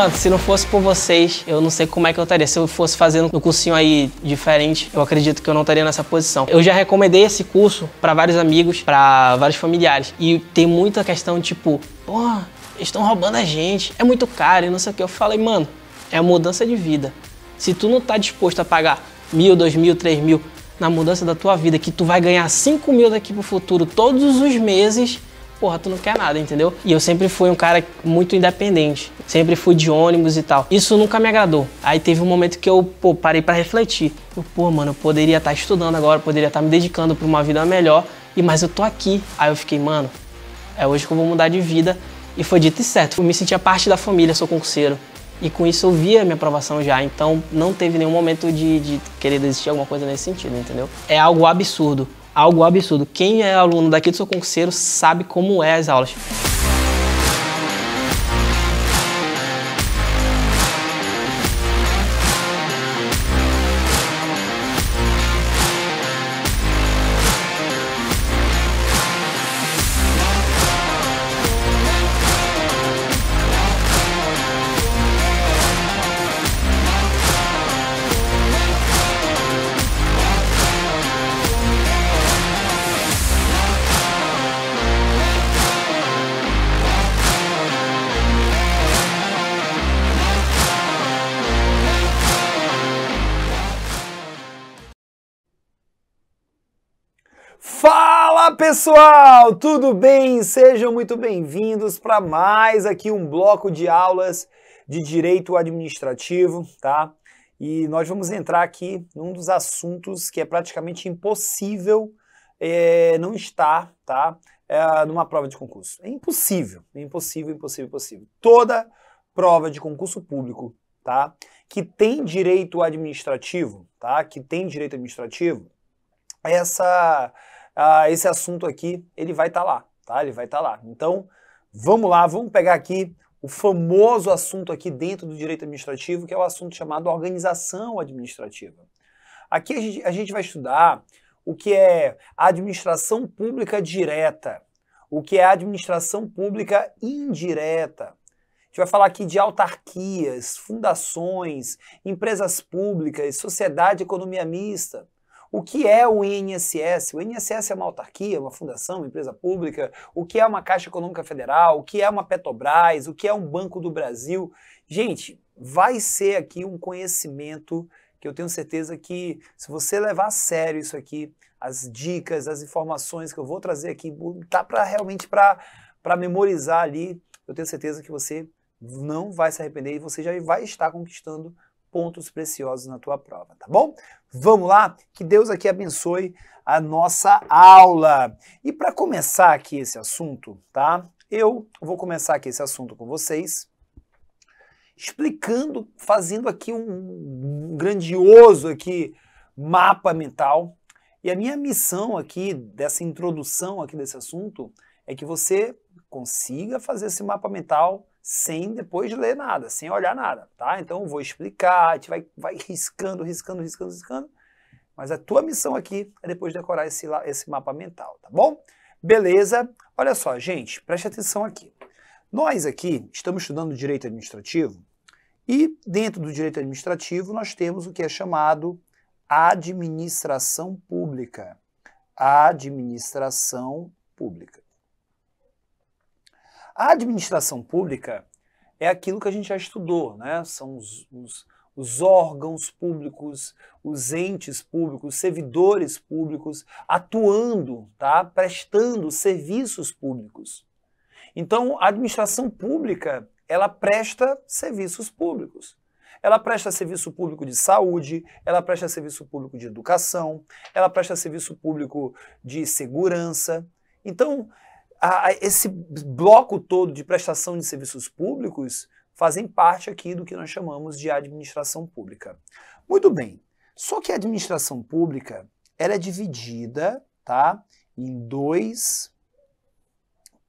Mano, se não fosse por vocês, eu não sei como é que eu estaria. Se eu fosse fazendo um cursinho aí diferente, eu acredito que eu não estaria nessa posição. Eu já recomendei esse curso para vários amigos, para vários familiares. E tem muita questão, tipo, pô, estão roubando a gente, é muito caro e não sei o que. Eu falei, mano, é a mudança de vida. Se tu não tá disposto a pagar mil, dois mil, três mil na mudança da tua vida, que tu vai ganhar cinco mil daqui pro futuro todos os meses, porra, tu não quer nada, entendeu? E eu sempre fui um cara muito independente, sempre fui de ônibus e tal. Isso nunca me agradou. Aí teve um momento que eu, pô, parei para refletir. Eu, pô, mano, eu poderia estar tá estudando agora, poderia estar tá me dedicando para uma vida melhor, e mas eu tô aqui. Aí eu fiquei, mano, é hoje que eu vou mudar de vida. E foi dito e certo. Eu me sentia parte da família, sou concurseiro. E com isso eu via a minha aprovação já, então não teve nenhum momento de, de querer desistir alguma coisa nesse sentido, entendeu? É algo absurdo algo absurdo. Quem é aluno daqui do seu concurseiro sabe como é as aulas. Fala pessoal, tudo bem? Sejam muito bem-vindos para mais aqui um bloco de aulas de direito administrativo, tá? E nós vamos entrar aqui num dos assuntos que é praticamente impossível é, não estar, tá? É, numa prova de concurso. É impossível, é impossível, impossível, impossível. Toda prova de concurso público, tá? Que tem direito administrativo, tá? Que tem direito administrativo, essa ah, esse assunto aqui, ele vai estar tá lá, tá? Ele vai estar tá lá. Então, vamos lá, vamos pegar aqui o famoso assunto aqui dentro do direito administrativo, que é o assunto chamado organização administrativa. Aqui a gente, a gente vai estudar o que é administração pública direta, o que é administração pública indireta. A gente vai falar aqui de autarquias, fundações, empresas públicas, sociedade economia mista. O que é o INSS? O INSS é uma autarquia, uma fundação, uma empresa pública? O que é uma Caixa Econômica Federal? O que é uma Petrobras? O que é um Banco do Brasil? Gente, vai ser aqui um conhecimento que eu tenho certeza que se você levar a sério isso aqui, as dicas, as informações que eu vou trazer aqui, tá para realmente para memorizar ali, eu tenho certeza que você não vai se arrepender e você já vai estar conquistando pontos preciosos na tua prova, tá bom? Vamos lá? Que Deus aqui abençoe a nossa aula. E para começar aqui esse assunto, tá? Eu vou começar aqui esse assunto com vocês, explicando, fazendo aqui um grandioso aqui mapa mental. E a minha missão aqui dessa introdução aqui desse assunto é que você consiga fazer esse mapa mental sem depois ler nada, sem olhar nada, tá? Então vou explicar, a gente vai, vai riscando, riscando, riscando, riscando. Mas a tua missão aqui é depois decorar esse, esse mapa mental, tá bom? Beleza? Olha só, gente, preste atenção aqui. Nós aqui estamos estudando direito administrativo e dentro do direito administrativo nós temos o que é chamado administração pública. Administração pública. A administração pública é aquilo que a gente já estudou, né? São os, os, os órgãos públicos, os entes públicos, servidores públicos atuando, tá? Prestando serviços públicos. Então, a administração pública, ela presta serviços públicos. Ela presta serviço público de saúde, ela presta serviço público de educação, ela presta serviço público de segurança. Então, a, esse bloco todo de prestação de serviços públicos fazem parte aqui do que nós chamamos de administração pública. Muito bem, só que a administração pública ela é dividida tá, em dois,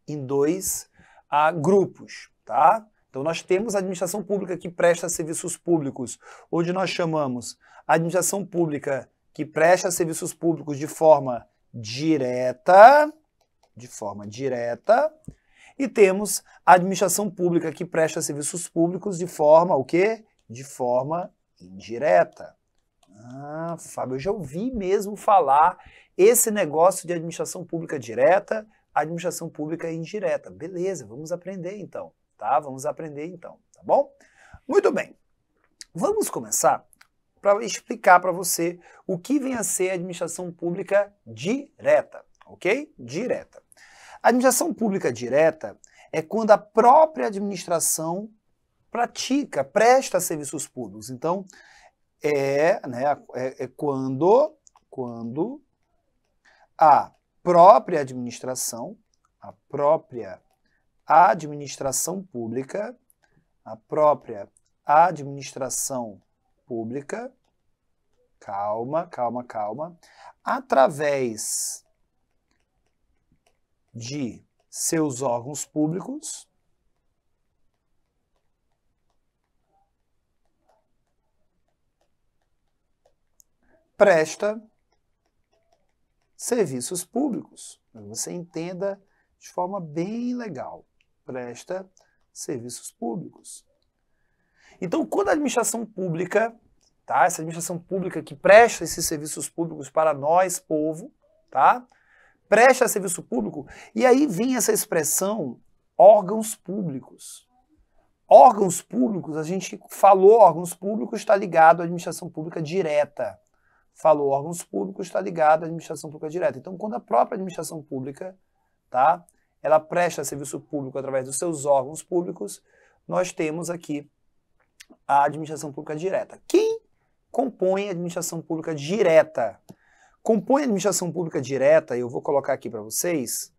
em dois ah, grupos. Tá? Então nós temos a administração pública que presta serviços públicos, onde nós chamamos a administração pública que presta serviços públicos de forma direta, de forma direta, e temos a administração pública que presta serviços públicos de forma o quê? De forma indireta. Ah, Fábio, eu já ouvi mesmo falar esse negócio de administração pública direta, administração pública indireta. Beleza, vamos aprender então, tá? Vamos aprender então, tá bom? Muito bem. Vamos começar para explicar para você o que vem a ser administração pública direta, ok? Direta. A administração pública direta é quando a própria administração pratica, presta serviços públicos. Então, é, né, é, é quando, quando a própria administração, a própria administração pública, a própria administração pública, calma, calma, calma, através de seus órgãos públicos presta serviços públicos. Você entenda de forma bem legal. Presta serviços públicos. Então, quando a administração pública, tá? Essa administração pública que presta esses serviços públicos para nós, povo, tá? presta serviço público. E aí vem essa expressão órgãos públicos. Órgãos públicos, a gente falou órgãos públicos, está ligado à administração pública direta. Falou órgãos públicos, está ligado à administração pública direta. Então, quando a própria administração pública, tá, ela presta serviço público através dos seus órgãos públicos, nós temos aqui a administração pública direta. Quem compõe a administração pública direta? Compõe a administração pública direta, eu vou colocar aqui para vocês,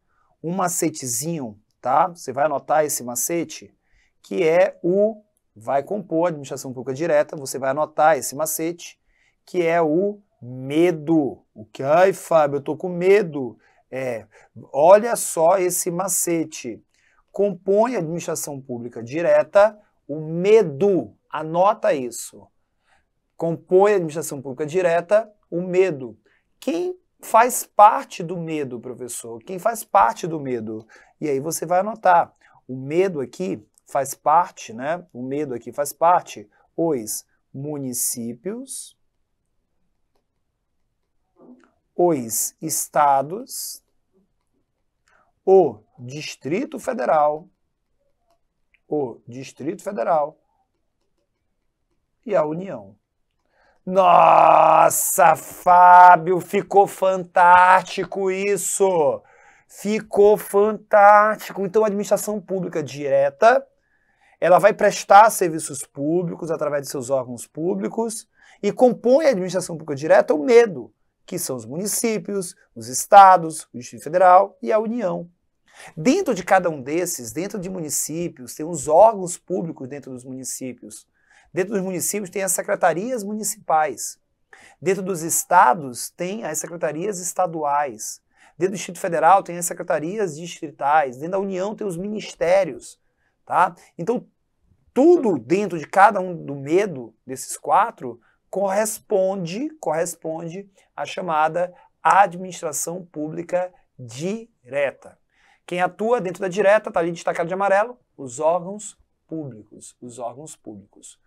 um macetezinho, tá? Você vai anotar esse macete, que é o vai compor a administração pública direta, você vai anotar esse macete, que é o medo. O que, ai, Fábio, eu tô com medo. É, olha só esse macete. Compõe a administração pública direta o medo. Anota isso. Compõe a administração pública direta o medo quem faz parte do medo, professor? Quem faz parte do medo? E aí você vai anotar. O medo aqui faz parte, né? O medo aqui faz parte os municípios, os estados, o Distrito Federal, o Distrito Federal e a União. Nossa, Fábio, ficou fantástico isso! Ficou fantástico! Então, a administração pública direta ela vai prestar serviços públicos através de seus órgãos públicos e compõe a administração pública direta o medo, que são os municípios, os estados, o Distrito Federal e a União. Dentro de cada um desses, dentro de municípios, tem os órgãos públicos dentro dos municípios. Dentro dos municípios tem as secretarias municipais. Dentro dos estados tem as secretarias estaduais. Dentro do Distrito Federal tem as secretarias distritais. Dentro da União tem os ministérios, tá? Então tudo dentro de cada um do medo desses quatro corresponde corresponde à chamada administração pública direta. Quem atua dentro da direta está ali destacado de amarelo, os órgãos públicos, os órgãos públicos.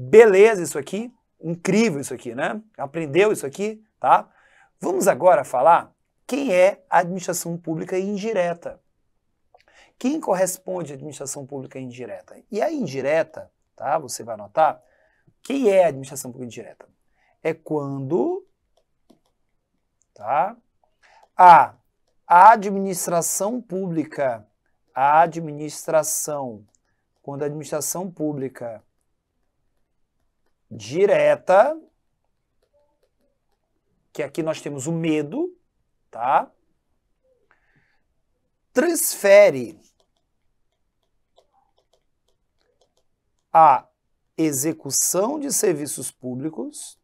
Beleza isso aqui, incrível isso aqui, né? Aprendeu isso aqui, tá? Vamos agora falar quem é a administração pública indireta. Quem corresponde à administração pública indireta? E a indireta, tá? Você vai anotar, quem é a administração pública indireta? É quando tá? A administração pública, a administração, quando a administração pública direta, que aqui nós temos o medo, tá? Transfere a execução de serviços públicos,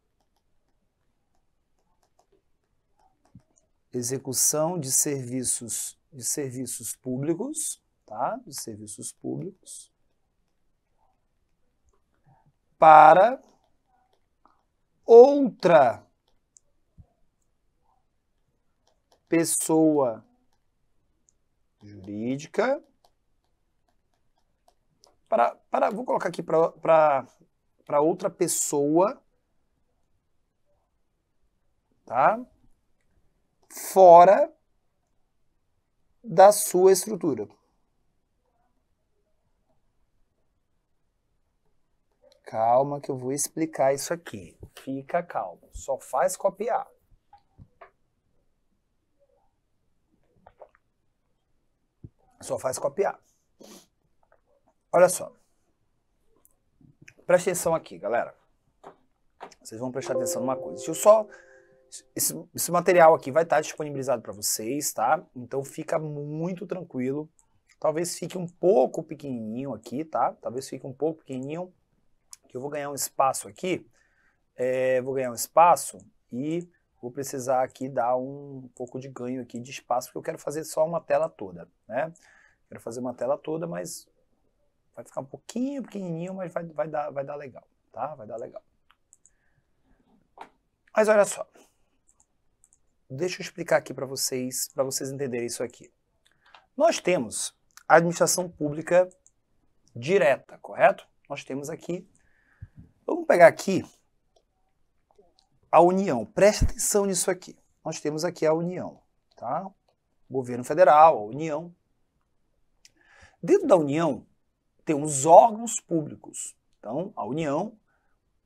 execução de serviços de serviços públicos, tá? De serviços públicos para outra pessoa jurídica para, para vou colocar aqui para para outra pessoa tá fora da sua estrutura calma que eu vou explicar isso aqui. Fica calmo, só faz copiar. Só faz copiar. Olha só. Presta atenção aqui, galera. Vocês vão prestar atenção numa coisa. Deixa eu só esse, esse, material aqui vai estar tá disponibilizado para vocês, tá? Então fica muito tranquilo. Talvez fique um pouco pequenininho aqui, tá? Talvez fique um pouco pequenininho, que eu vou ganhar um espaço aqui, é, vou ganhar um espaço e vou precisar aqui dar um pouco de ganho aqui de espaço, porque eu quero fazer só uma tela toda, né? Quero fazer uma tela toda, mas vai ficar um pouquinho pequenininho, mas vai, vai, dar, vai dar legal, tá? Vai dar legal. Mas olha só, deixa eu explicar aqui para vocês, para vocês entenderem isso aqui. Nós temos a administração pública direta, correto? Nós temos aqui Vamos pegar aqui a União. Presta atenção nisso aqui. Nós temos aqui a União, tá? Governo Federal, a União. Dentro da União tem os órgãos públicos. Então, a União,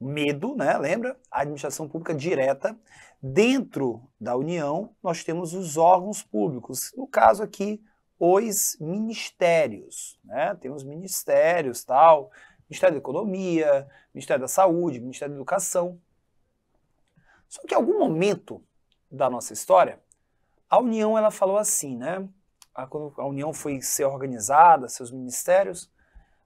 medo, né? Lembra? A administração pública direta. Dentro da União, nós temos os órgãos públicos. No caso aqui, os ministérios, né? Tem os ministérios, tal, Ministério da Economia, Ministério da Saúde, Ministério da Educação. Só que em algum momento da nossa história, a União ela falou assim, né? A, quando a União foi ser organizada, seus ministérios,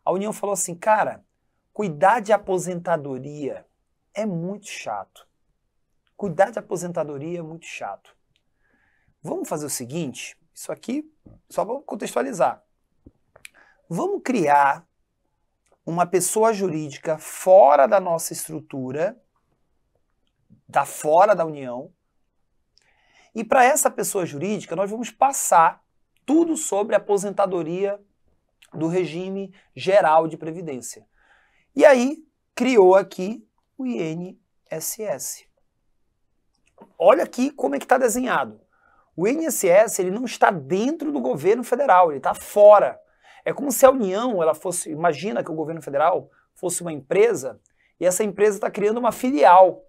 a União falou assim, cara, cuidar de aposentadoria é muito chato. Cuidar de aposentadoria é muito chato. Vamos fazer o seguinte, isso aqui, só para contextualizar. Vamos criar uma pessoa jurídica fora da nossa estrutura, da fora da União, e para essa pessoa jurídica nós vamos passar tudo sobre a aposentadoria do regime geral de previdência. E aí criou aqui o INSS. Olha aqui como é que está desenhado. O INSS ele não está dentro do governo federal, ele está fora. É como se a União, ela fosse, imagina que o governo federal fosse uma empresa e essa empresa está criando uma filial.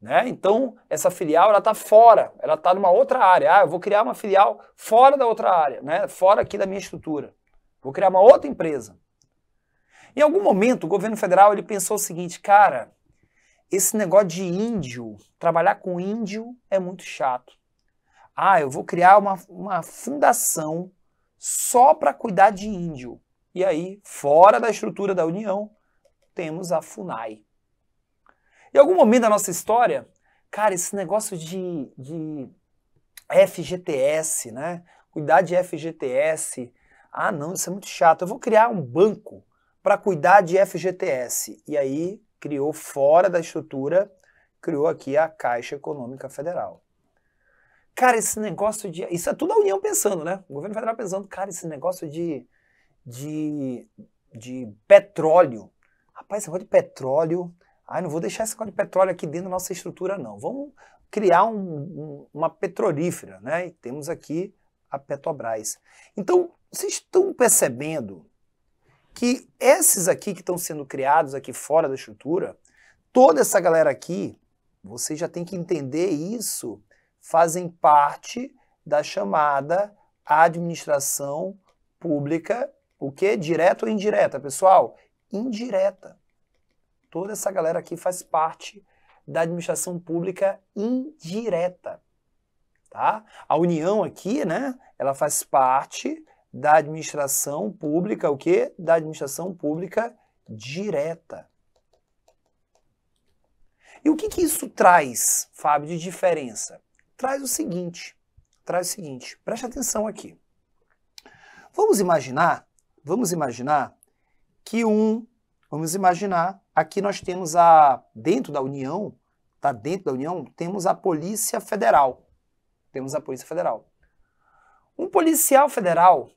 Né? Então, essa filial ela está fora, ela está numa outra área. Ah, eu vou criar uma filial fora da outra área, né? fora aqui da minha estrutura. Vou criar uma outra empresa. Em algum momento, o governo federal ele pensou o seguinte, cara, esse negócio de índio, trabalhar com índio é muito chato. Ah, eu vou criar uma, uma fundação só para cuidar de índio. E aí, fora da estrutura da União, temos a FUNAI. Em algum momento da nossa história, cara, esse negócio de, de FGTS, né? Cuidar de FGTS. Ah, não, isso é muito chato. Eu vou criar um banco para cuidar de FGTS. E aí, criou fora da estrutura, criou aqui a Caixa Econômica Federal. Cara, esse negócio de. Isso é tudo a União pensando, né? O governo federal pensando, cara, esse negócio de. de. de petróleo. Rapaz, esse negócio de petróleo. Ai, não vou deixar esse negócio de petróleo aqui dentro da nossa estrutura, não. Vamos criar um, um, uma petrolífera, né? E temos aqui a Petrobras. Então, vocês estão percebendo que esses aqui que estão sendo criados aqui fora da estrutura, toda essa galera aqui, você já tem que entender isso fazem parte da chamada administração pública, o que? Direta ou indireta, pessoal? Indireta. Toda essa galera aqui faz parte da administração pública indireta, tá? A União aqui, né, ela faz parte da administração pública, o que? Da administração pública direta. E o que, que isso traz, Fábio, de diferença? traz o seguinte, traz o seguinte, preste atenção aqui. Vamos imaginar, vamos imaginar que um, vamos imaginar, aqui nós temos a, dentro da União, tá dentro da União, temos a Polícia Federal. Temos a Polícia Federal. Um policial federal,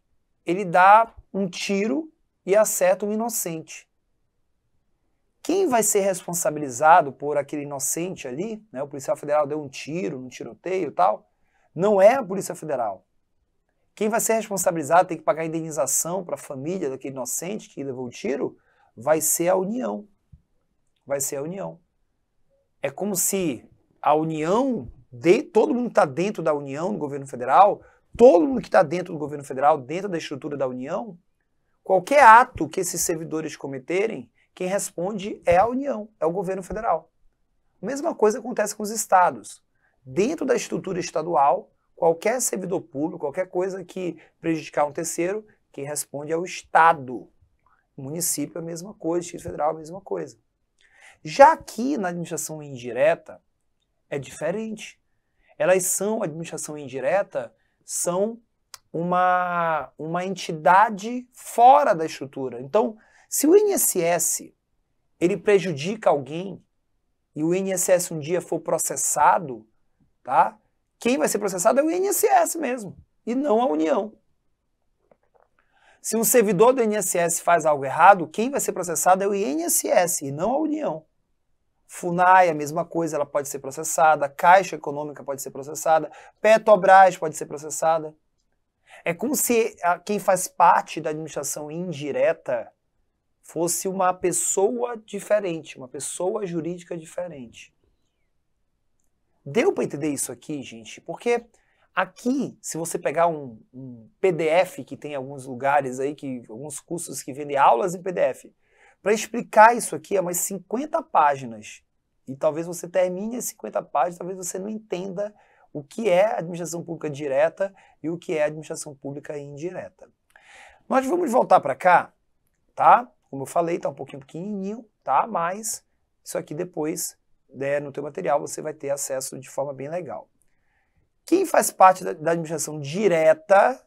ele dá um tiro e acerta um inocente. Quem vai ser responsabilizado por aquele inocente ali, né, o policial federal deu um tiro, um tiroteio e tal, não é a Polícia Federal. Quem vai ser responsabilizado, tem que pagar indenização para a família daquele inocente que levou o tiro, vai ser a União. Vai ser a União. É como se a União, de, todo mundo está dentro da União, do governo federal, todo mundo que está dentro do governo federal, dentro da estrutura da União, qualquer ato que esses servidores cometerem quem responde é a União, é o governo federal. A mesma coisa acontece com os estados. Dentro da estrutura estadual, qualquer servidor público, qualquer coisa que prejudicar um terceiro, quem responde é o Estado. O município é a mesma coisa, o Distrito Federal é a mesma coisa. Já aqui na administração indireta, é diferente. Elas são, administração indireta, são uma, uma entidade fora da estrutura. Então, se o INSS ele prejudica alguém e o INSS um dia for processado, tá? Quem vai ser processado é o INSS mesmo e não a União. Se um servidor do INSS faz algo errado, quem vai ser processado é o INSS e não a União. FUNAI, a mesma coisa, ela pode ser processada, Caixa Econômica pode ser processada, Petrobras pode ser processada. É como se quem faz parte da administração indireta fosse uma pessoa diferente, uma pessoa jurídica diferente. Deu para entender isso aqui, gente? Porque aqui, se você pegar um, um, PDF que tem alguns lugares aí, que alguns cursos que vendem aulas em PDF, para explicar isso aqui é umas 50 páginas. E talvez você termine as 50 páginas, talvez você não entenda o que é administração pública direta e o que é administração pública indireta. Nós vamos voltar para cá, tá? Como eu falei, está um pouquinho pequenininho, tá? Mas isso aqui depois né, no teu material você vai ter acesso de forma bem legal. Quem faz parte da, da administração direta,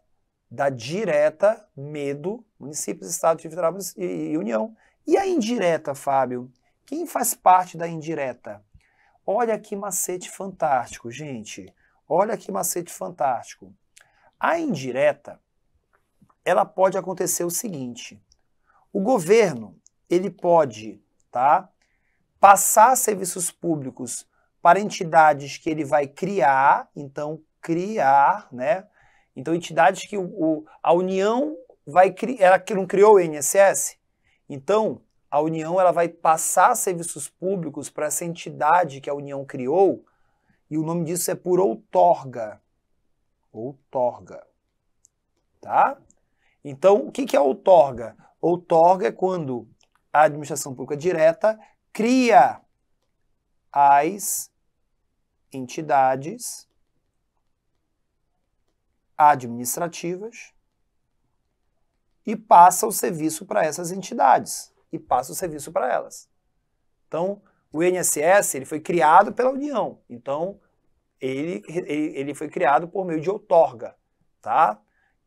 da direta, medo, municípios, estados, Florianópolis e, e União. E a indireta, Fábio? Quem faz parte da indireta? Olha que macete fantástico, gente. Olha que macete fantástico. A indireta, ela pode acontecer o seguinte. O governo, ele pode, tá, passar serviços públicos para entidades que ele vai criar, então criar, né? Então entidades que o, a União vai criar, ela que não criou o INSS, então a União ela vai passar serviços públicos para essa entidade que a União criou, e o nome disso é por outorga. Outorga. Tá? Então, o que, que é outorga? Outorga é quando a administração pública direta cria as entidades administrativas e passa o serviço para essas entidades e passa o serviço para elas. Então, o INSS ele foi criado pela União, então ele, ele, ele foi criado por meio de outorga, tá?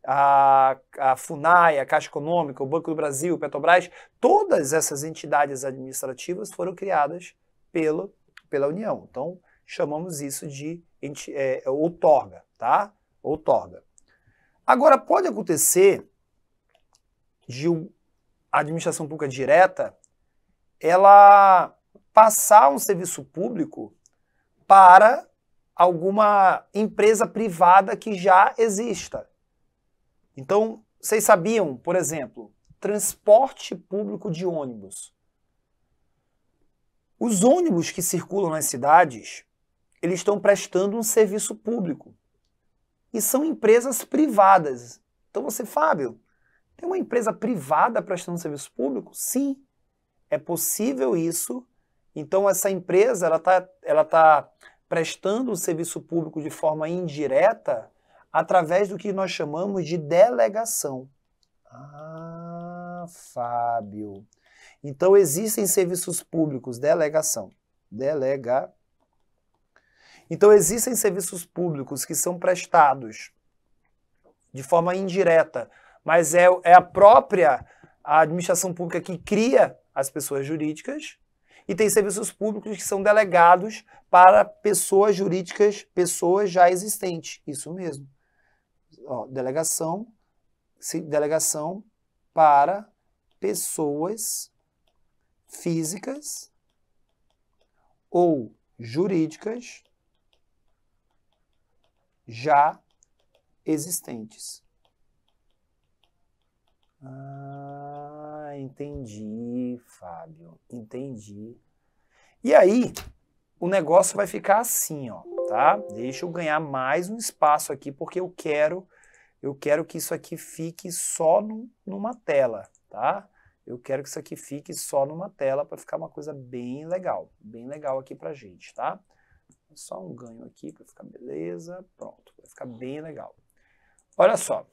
a, a FUNAI, a Caixa Econômica, o Banco do Brasil, Petrobras, todas essas entidades administrativas foram criadas pelo, pela União. Então, chamamos isso de é, é, outorga, tá? Outorga. Agora, pode acontecer de a administração pública direta ela passar um serviço público para alguma empresa privada que já exista. Então, vocês sabiam, por exemplo, transporte público de ônibus. Os ônibus que circulam nas cidades, eles estão prestando um serviço público. E são empresas privadas. Então você, Fábio, tem uma empresa privada prestando serviço público? Sim, é possível isso. Então essa empresa, ela está ela tá prestando o serviço público de forma indireta através do que nós chamamos de delegação. Ah, Fábio. Então existem serviços públicos, delegação. Delega. Então existem serviços públicos que são prestados de forma indireta, mas é, é a própria administração pública que cria as pessoas jurídicas e tem serviços públicos que são delegados para pessoas jurídicas, pessoas já existentes. Isso mesmo ó, delegação, se, delegação para pessoas físicas ou jurídicas já existentes. Ah, entendi, Fábio, entendi. E aí, o negócio vai ficar assim, ó, tá? Deixa eu ganhar mais um espaço aqui porque eu quero eu quero que isso aqui fique só numa tela, tá? Eu quero que isso aqui fique só numa tela para ficar uma coisa bem legal, bem legal aqui pra gente, tá? Só um ganho aqui para ficar beleza, pronto, vai ficar bem legal. Olha só,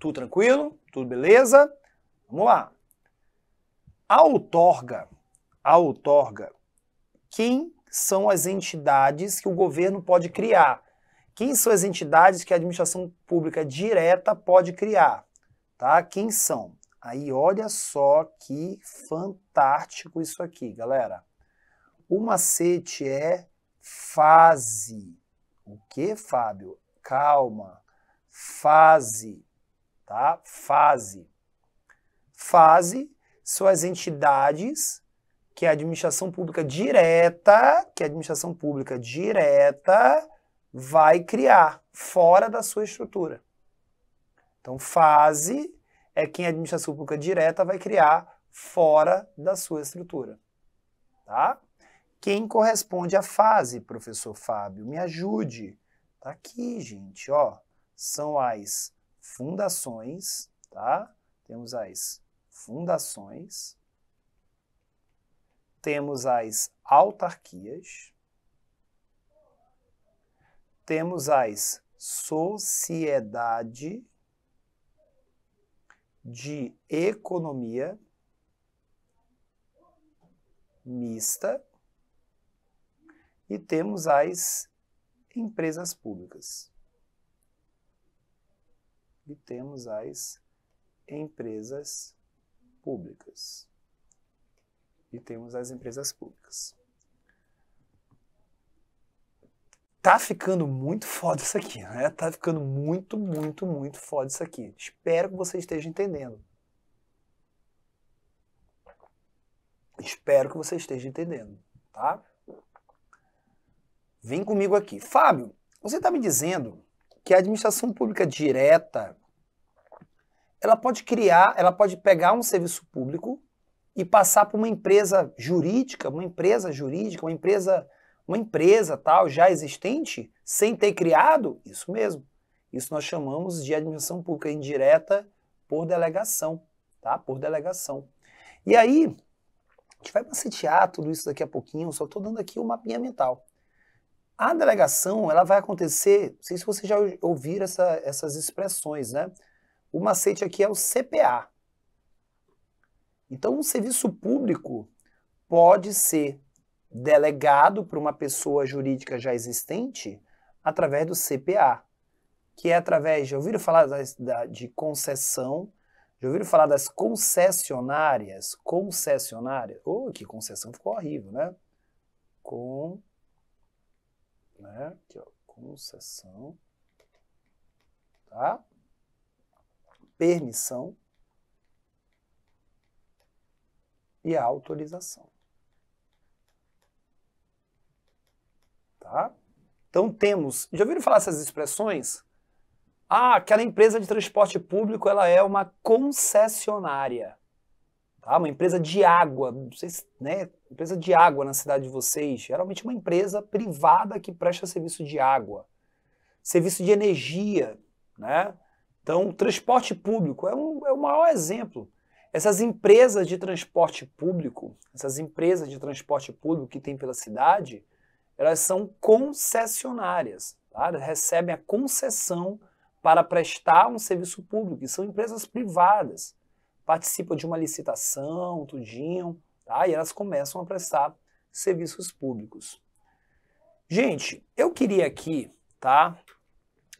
tudo tranquilo, tudo beleza? Vamos lá. A outorga, a outorga quem são as entidades que o governo pode criar, quem são as entidades que a administração pública direta pode criar, tá? Quem são? Aí olha só que fantástico isso aqui, galera. O macete é fase. O que, Fábio? Calma. Fase, tá? Fase. Fase são as entidades que é a administração pública direta, que a administração pública direta vai criar fora da sua estrutura. Então, fase é quem a administração pública direta vai criar fora da sua estrutura. Tá? Quem corresponde à fase, professor Fábio? Me ajude. Tá aqui, gente, ó. São as fundações, tá? Temos as fundações temos as autarquias, temos as sociedade de economia mista e temos as empresas públicas. E temos as empresas públicas e temos as empresas públicas. Tá ficando muito foda isso aqui, né? Tá ficando muito, muito, muito foda isso aqui. Espero que você esteja entendendo. Espero que você esteja entendendo, tá? Vem comigo aqui. Fábio, você está me dizendo que a administração pública direta ela pode criar, ela pode pegar um serviço público e passar para uma empresa jurídica, uma empresa jurídica, uma empresa, uma empresa tal já existente, sem ter criado, isso mesmo. Isso nós chamamos de administração pública indireta por delegação, tá? Por delegação. E aí, a gente vai macetear tudo isso daqui a pouquinho, só estou dando aqui o um mapinha mental. A delegação, ela vai acontecer, não sei se vocês já ouviram essa, essas expressões, né? O macete aqui é o CPA, então, um serviço público pode ser delegado para uma pessoa jurídica já existente através do CPA, que é através, já ouviram falar da, de concessão, já ouviram falar das concessionárias, concessionária, oh, que concessão ficou horrível, né? Com, né, aqui ó, concessão, tá? Permissão, e a autorização. Tá? Então temos, já ouviram falar essas expressões? Ah, aquela empresa de transporte público, ela é uma concessionária. Tá? Uma empresa de água, vocês, né? Empresa de água na cidade de vocês, geralmente uma empresa privada que presta serviço de água. Serviço de energia, né? Então, transporte público é, um, é o maior exemplo. Essas empresas de transporte público, essas empresas de transporte público que tem pela cidade, elas são concessionárias, tá? elas recebem a concessão para prestar um serviço público, e são empresas privadas, participam de uma licitação, tudinho, tá? e elas começam a prestar serviços públicos. Gente, eu queria aqui, tá,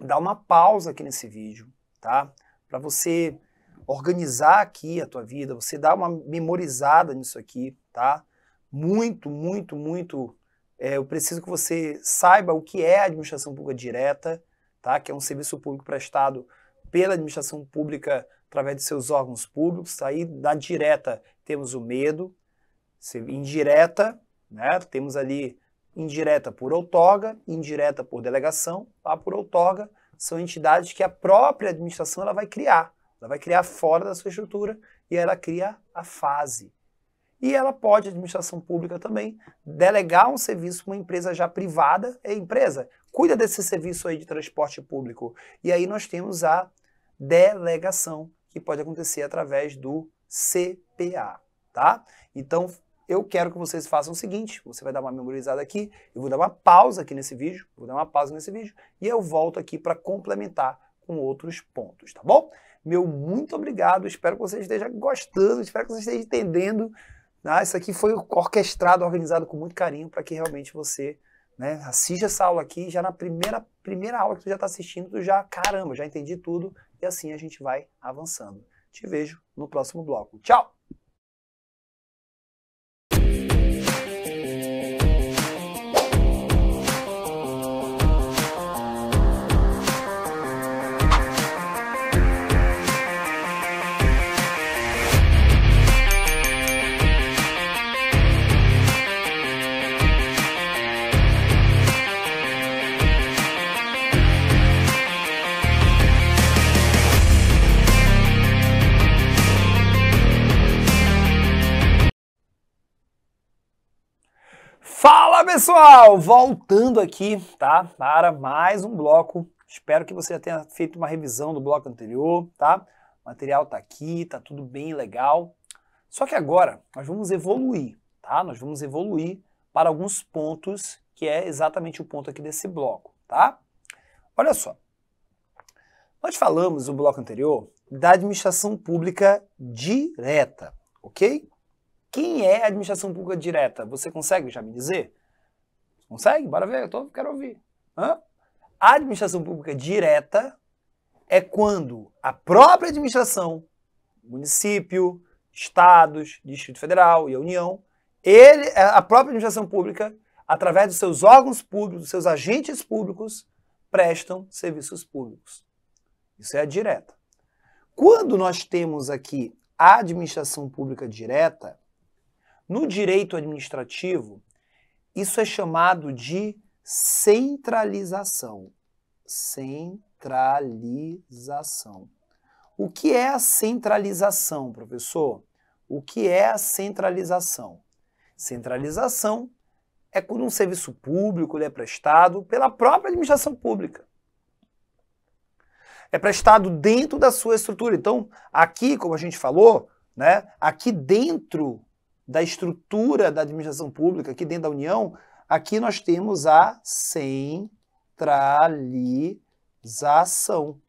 dar uma pausa aqui nesse vídeo, tá, para você organizar aqui a tua vida, você dar uma memorizada nisso aqui, tá? Muito, muito, muito. É, eu preciso que você saiba o que é a administração pública direta, tá? Que é um serviço público prestado pela administração pública através de seus órgãos públicos. Aí, tá? da direta, temos o medo, indireta, né? Temos ali indireta por outorga, indireta por delegação, a tá? por outorga são entidades que a própria administração ela vai criar. Ela vai criar fora da sua estrutura e ela cria a fase. E ela pode, a administração pública também, delegar um serviço para uma empresa já privada. é empresa, cuida desse serviço aí de transporte público. E aí nós temos a delegação, que pode acontecer através do CPA, tá? Então, eu quero que vocês façam o seguinte, você vai dar uma memorizada aqui, eu vou dar uma pausa aqui nesse vídeo, vou dar uma pausa nesse vídeo, e eu volto aqui para complementar com outros pontos, tá bom? Meu muito obrigado, espero que você esteja gostando, espero que você esteja entendendo. Ah, isso aqui foi orquestrado, organizado com muito carinho para que realmente você né, assista essa aula aqui, já na primeira, primeira aula que você já está assistindo, tu já, caramba, já entendi tudo, e assim a gente vai avançando. Te vejo no próximo bloco. Tchau! pessoal, voltando aqui, tá? Para mais um bloco. Espero que você já tenha feito uma revisão do bloco anterior, tá? O material tá aqui, tá tudo bem legal. Só que agora nós vamos evoluir, tá? Nós vamos evoluir para alguns pontos que é exatamente o ponto aqui desse bloco, tá? Olha só. Nós falamos no bloco anterior da administração pública direta, ok? Quem é a administração pública direta? Você consegue já me dizer? Consegue? Bora ver, eu tô, quero ouvir. Hã? A administração pública direta é quando a própria administração, município, estados, Distrito Federal e a União, ele, é, a própria administração pública, através dos seus órgãos públicos, dos seus agentes públicos, prestam serviços públicos. Isso é a direta. Quando nós temos aqui a administração pública direta, no direito administrativo, isso é chamado de centralização. Centralização. O que é a centralização, professor? O que é a centralização? Centralização é quando um serviço público é prestado pela própria administração pública. É prestado dentro da sua estrutura. Então, aqui, como a gente falou, né, aqui dentro da estrutura da administração pública aqui dentro da União, aqui nós temos a centralização.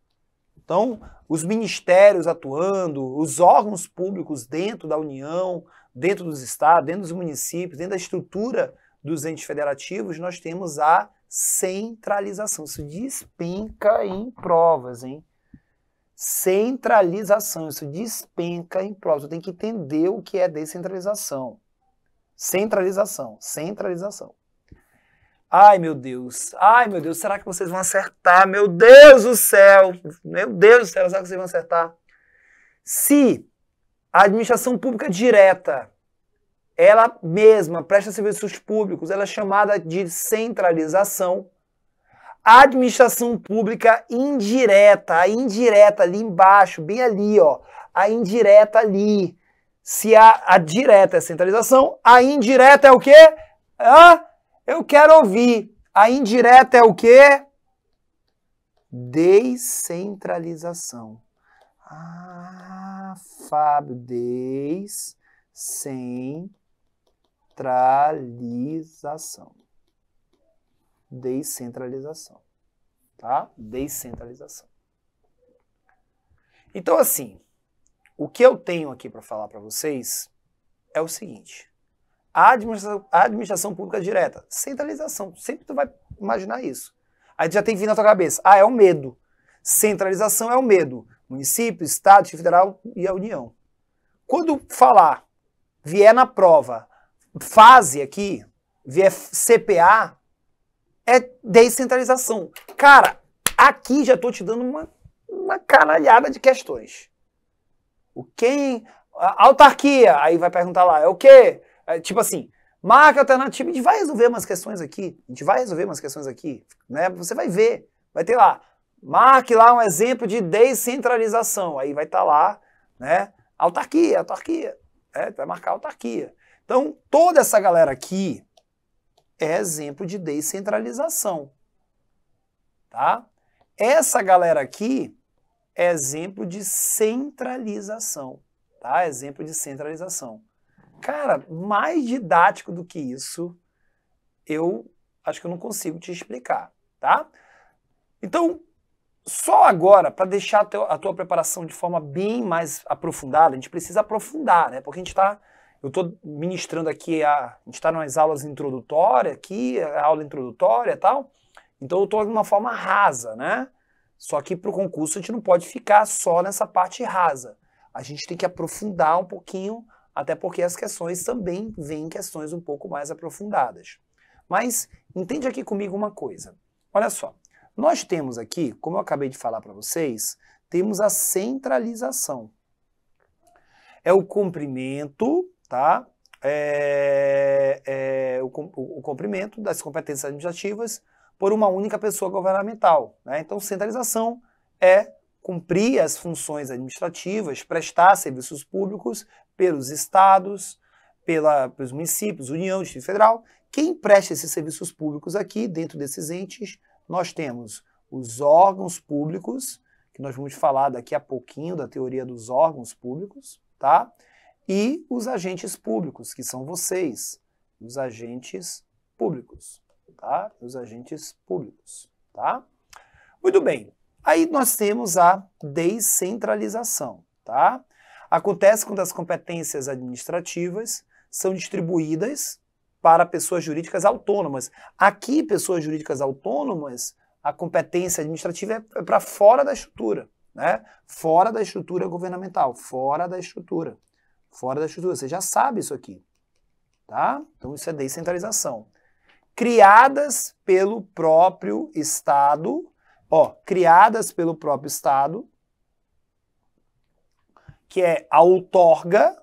Então, os ministérios atuando, os órgãos públicos dentro da União, dentro dos estados, dentro dos municípios, dentro da estrutura dos entes federativos, nós temos a centralização. Isso despenca em provas, hein? centralização. Isso despenca em prova. Você tem que entender o que é descentralização. Centralização, centralização. Ai, meu Deus. Ai, meu Deus, será que vocês vão acertar? Meu Deus do céu. Meu Deus do céu, será que vocês vão acertar? Se a administração pública direta, ela mesma presta serviços públicos, ela é chamada de centralização, administração pública indireta, a indireta ali embaixo, bem ali, ó, a indireta ali. Se a, a direta é centralização, a indireta é o quê? Ah, eu quero ouvir. A indireta é o quê? Descentralização. Ah, Fábio, descentralização descentralização. Tá? Descentralização. Então, assim, o que eu tenho aqui para falar para vocês é o seguinte. A administração, a administração, pública direta, centralização. Sempre tu vai imaginar isso. Aí já tem que vir na tua cabeça. Ah, é o medo. Centralização é o medo. Município, Estado, Federal e a União. Quando falar, vier na prova, fase aqui, vier CPA, é descentralização. Cara, aqui já estou te dando uma, uma canalhada de questões. O quem. A autarquia, aí vai perguntar lá, é o quê? É, tipo assim, marca alternativa, a gente vai resolver umas questões aqui, a gente vai resolver umas questões aqui, né? Você vai ver, vai ter lá, marque lá um exemplo de descentralização, aí vai estar tá lá, né? Autarquia, autarquia, é, vai marcar autarquia. Então, toda essa galera aqui, é exemplo de descentralização. Tá? Essa galera aqui é exemplo de centralização. Tá? Exemplo de centralização. Cara, mais didático do que isso, eu acho que eu não consigo te explicar. Tá? Então, só agora, para deixar a tua preparação de forma bem mais aprofundada, a gente precisa aprofundar, né? Porque a gente está eu estou ministrando aqui, a, a gente está nas aulas introdutórias aqui, a aula introdutória e tal, então eu estou de uma forma rasa, né? Só que para o concurso a gente não pode ficar só nessa parte rasa. A gente tem que aprofundar um pouquinho, até porque as questões também vêm questões um pouco mais aprofundadas. Mas entende aqui comigo uma coisa. Olha só, nós temos aqui, como eu acabei de falar para vocês, temos a centralização. É o comprimento tá? É, é, o, o, o cumprimento das competências administrativas por uma única pessoa governamental. Né? Então, centralização é cumprir as funções administrativas, prestar serviços públicos pelos estados, pela, pelos municípios, União, Distrito Federal. Quem presta esses serviços públicos aqui, dentro desses entes, nós temos os órgãos públicos, que nós vamos falar daqui a pouquinho da teoria dos órgãos públicos, tá? e os agentes públicos, que são vocês, os agentes públicos, tá? Os agentes públicos, tá? Muito bem. Aí nós temos a descentralização, tá? Acontece quando as competências administrativas são distribuídas para pessoas jurídicas autônomas. Aqui, pessoas jurídicas autônomas, a competência administrativa é, é para fora da estrutura, né? Fora da estrutura governamental, fora da estrutura, fora da estrutura. Você já sabe isso aqui. Tá? Então isso é descentralização. Criadas pelo próprio Estado, ó, criadas pelo próprio Estado, que é a outorga.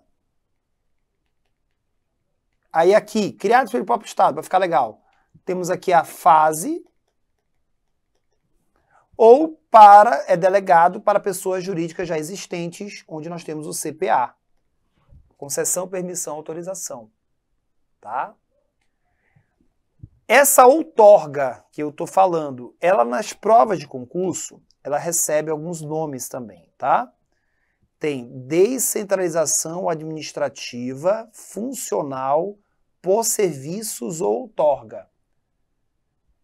Aí aqui, criadas pelo próprio Estado, para ficar legal. Temos aqui a fase ou para é delegado para pessoas jurídicas já existentes, onde nós temos o CPA. Concessão, permissão, autorização. Tá? Essa outorga que eu estou falando, ela nas provas de concurso, ela recebe alguns nomes também, tá? Tem descentralização administrativa funcional por serviços ou outorga.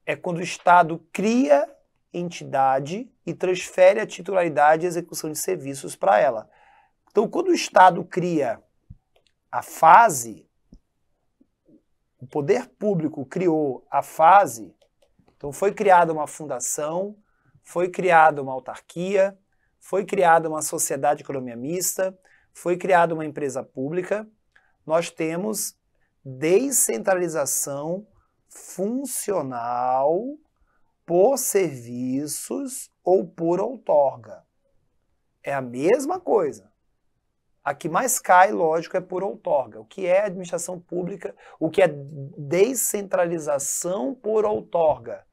É quando o Estado cria entidade e transfere a titularidade e execução de serviços para ela. Então, quando o Estado cria a fase, o poder público criou a fase, então foi criada uma fundação, foi criada uma autarquia, foi criada uma sociedade economia mista, foi criada uma empresa pública, nós temos descentralização funcional por serviços ou por outorga. É a mesma coisa. A que mais cai, lógico, é por outorga. O que é administração pública? O que é descentralização por outorga?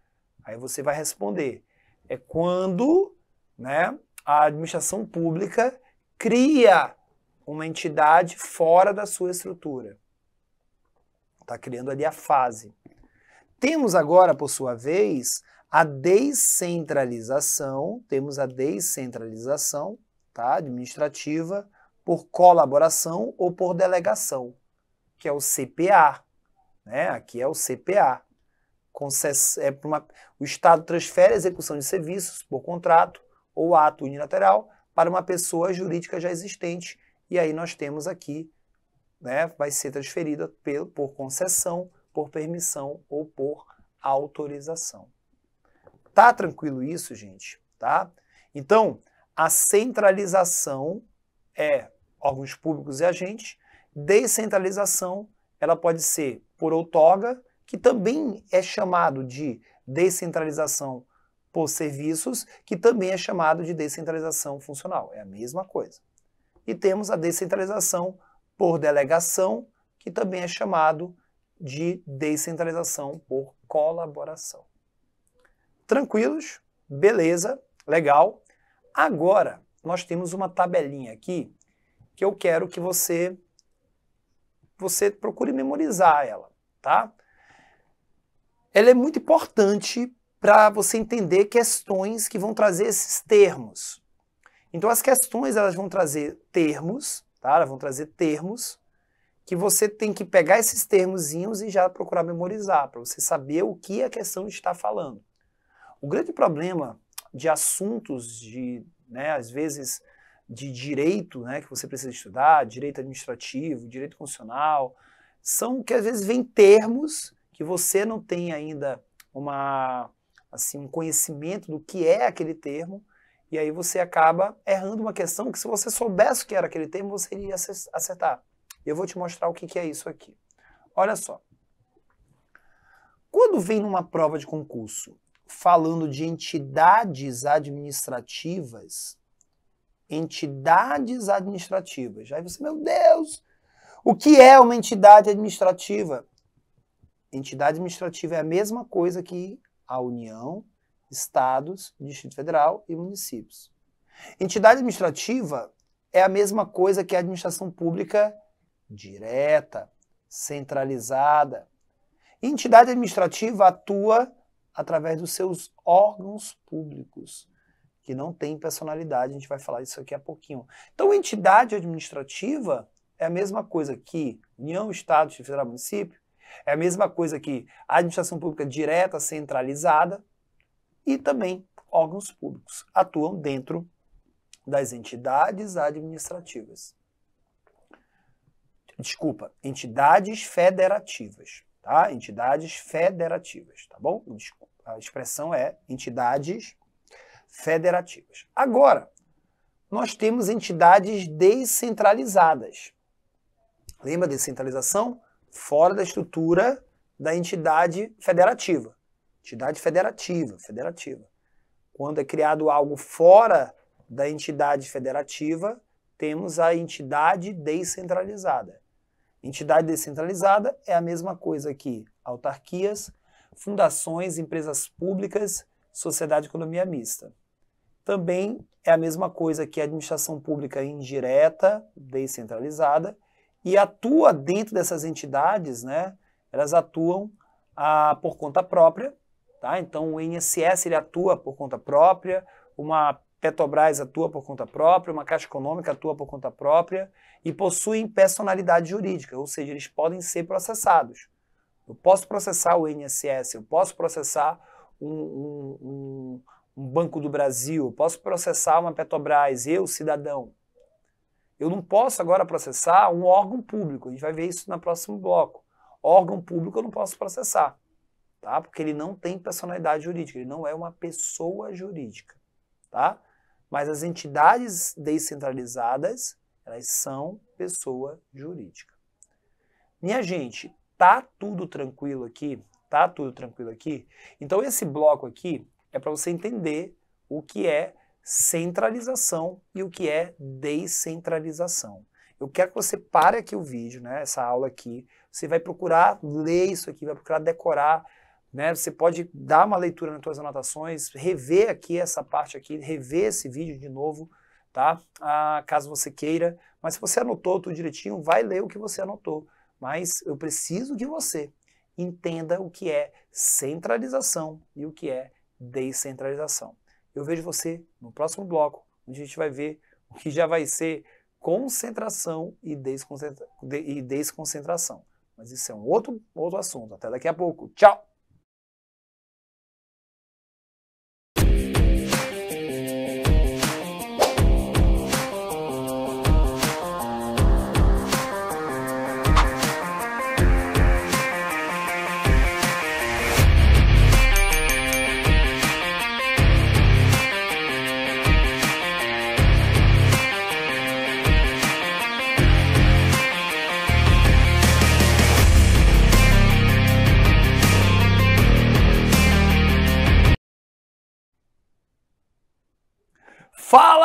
Aí você vai responder. É quando né, a administração pública cria uma entidade fora da sua estrutura. Está criando ali a fase. Temos agora, por sua vez, a descentralização, temos a descentralização tá, administrativa, por colaboração ou por delegação, que é o CPA. Né? Aqui é o CPA. Concess... É uma... O Estado transfere a execução de serviços por contrato ou ato unilateral para uma pessoa jurídica já existente. E aí nós temos aqui, né, vai ser transferida por, por concessão, por permissão ou por autorização. Tá tranquilo isso, gente? Tá? Então, a centralização é órgãos públicos e agentes. Descentralização, ela pode ser por outorga, que também é chamado de descentralização por serviços, que também é chamado de descentralização funcional. É a mesma coisa. E temos a descentralização por delegação, que também é chamado de descentralização por colaboração. Tranquilos? Beleza, legal. Agora, nós temos uma tabelinha aqui que eu quero que você você procure memorizar ela, tá? Ela é muito importante para você entender questões que vão trazer esses termos. Então as questões elas vão trazer termos, tá? Elas vão trazer termos que você tem que pegar esses termozinhos e já procurar memorizar para você saber o que a questão está falando. O grande problema de assuntos de, né, às vezes de direito, né, que você precisa estudar, direito administrativo, direito constitucional, são que às vezes vem termos que você não tem ainda uma assim um conhecimento do que é aquele termo e aí você acaba errando uma questão que se você soubesse o que era aquele termo você iria acertar. Eu vou te mostrar o que é isso aqui. Olha só. Quando vem numa prova de concurso falando de entidades administrativas, entidades administrativas. Aí você, meu Deus, o que é uma entidade administrativa? Entidade administrativa é a mesma coisa que a União, estados, Distrito Federal e municípios. Entidade administrativa é a mesma coisa que a administração pública direta, centralizada. Entidade administrativa atua através dos seus órgãos públicos que não tem personalidade. A gente vai falar disso aqui a pouquinho. Então, entidade administrativa é a mesma coisa que União, Estado, Distrito Federal, Município, é a mesma coisa que administração pública direta, centralizada e também órgãos públicos atuam dentro das entidades administrativas. Desculpa, entidades federativas, tá? Entidades federativas, tá bom? A expressão é entidades federativas. Agora, nós temos entidades descentralizadas. Lembra descentralização? Fora da estrutura da entidade federativa. Entidade federativa, federativa. Quando é criado algo fora da entidade federativa, temos a entidade descentralizada. Entidade descentralizada é a mesma coisa que autarquias, fundações, empresas públicas, sociedade de economia mista. Também é a mesma coisa que a administração pública indireta, descentralizada, e atua dentro dessas entidades, né? Elas atuam a ah, por conta própria, tá? Então o INSS ele atua por conta própria, uma Petrobras atua por conta própria, uma Caixa Econômica atua por conta própria e possuem personalidade jurídica, ou seja, eles podem ser processados. Eu posso processar o INSS, eu posso processar um, um, um Banco do Brasil, posso processar uma Petrobras, eu, cidadão. Eu não posso agora processar um órgão público, a gente vai ver isso no próximo bloco. Órgão público eu não posso processar, tá? Porque ele não tem personalidade jurídica, ele não é uma pessoa jurídica, tá? Mas as entidades descentralizadas, elas são pessoa jurídica. Minha gente, tá tudo tranquilo aqui? Tá tudo tranquilo aqui? Então esse bloco aqui é para você entender o que é centralização e o que é descentralização. Eu quero que você pare aqui o vídeo, né, essa aula aqui. Você vai procurar ler isso aqui, vai procurar decorar, né? Você pode dar uma leitura nas suas anotações, rever aqui essa parte aqui, rever esse vídeo de novo, tá? Ah, caso você queira. Mas se você anotou tudo direitinho, vai ler o que você anotou. Mas eu preciso de você entenda o que é centralização e o que é descentralização. Eu vejo você no próximo bloco, onde a gente vai ver o que já vai ser concentração e, desconcentra e desconcentração. Mas isso é um outro, outro assunto. Até daqui a pouco. Tchau!